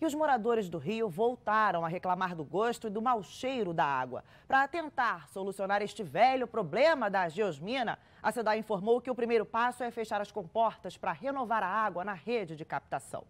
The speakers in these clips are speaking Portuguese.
E os moradores do Rio voltaram a reclamar do gosto e do mau cheiro da água. Para tentar solucionar este velho problema da geosmina, a cidade informou que o primeiro passo é fechar as comportas para renovar a água na rede de captação.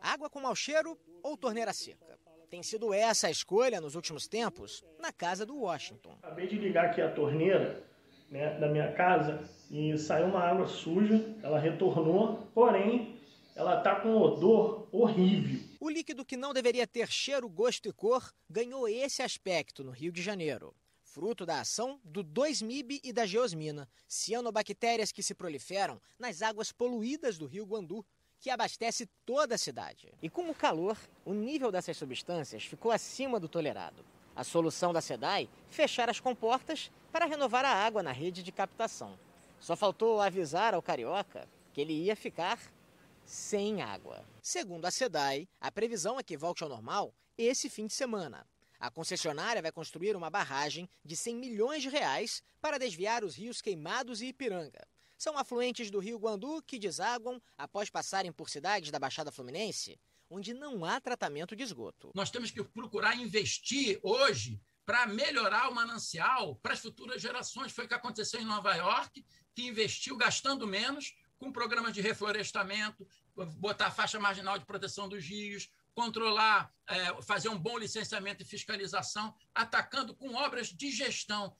Água com mau cheiro ou torneira seca? Tem sido essa a escolha nos últimos tempos na casa do Washington. Acabei de ligar aqui a torneira né, da minha casa e saiu uma água suja, ela retornou, porém ela tá com um odor horrível. O líquido que não deveria ter cheiro, gosto e cor ganhou esse aspecto no Rio de Janeiro. Fruto da ação do 2-MIB e da geosmina, cianobactérias que se proliferam nas águas poluídas do rio Guandu, que abastece toda a cidade. E com o calor, o nível dessas substâncias ficou acima do tolerado. A solução da SEDAI? Fechar as comportas para renovar a água na rede de captação. Só faltou avisar ao carioca que ele ia ficar sem água. Segundo a SEDAI, a previsão é que volte ao normal esse fim de semana. A concessionária vai construir uma barragem de 100 milhões de reais para desviar os rios Queimados e Ipiranga. São afluentes do rio Guandu que desaguam após passarem por cidades da Baixada Fluminense, onde não há tratamento de esgoto. Nós temos que procurar investir hoje para melhorar o manancial para as futuras gerações. Foi o que aconteceu em Nova York, que investiu gastando menos com programas de reflorestamento, botar faixa marginal de proteção dos rios, controlar, é, fazer um bom licenciamento e fiscalização, atacando com obras de gestão,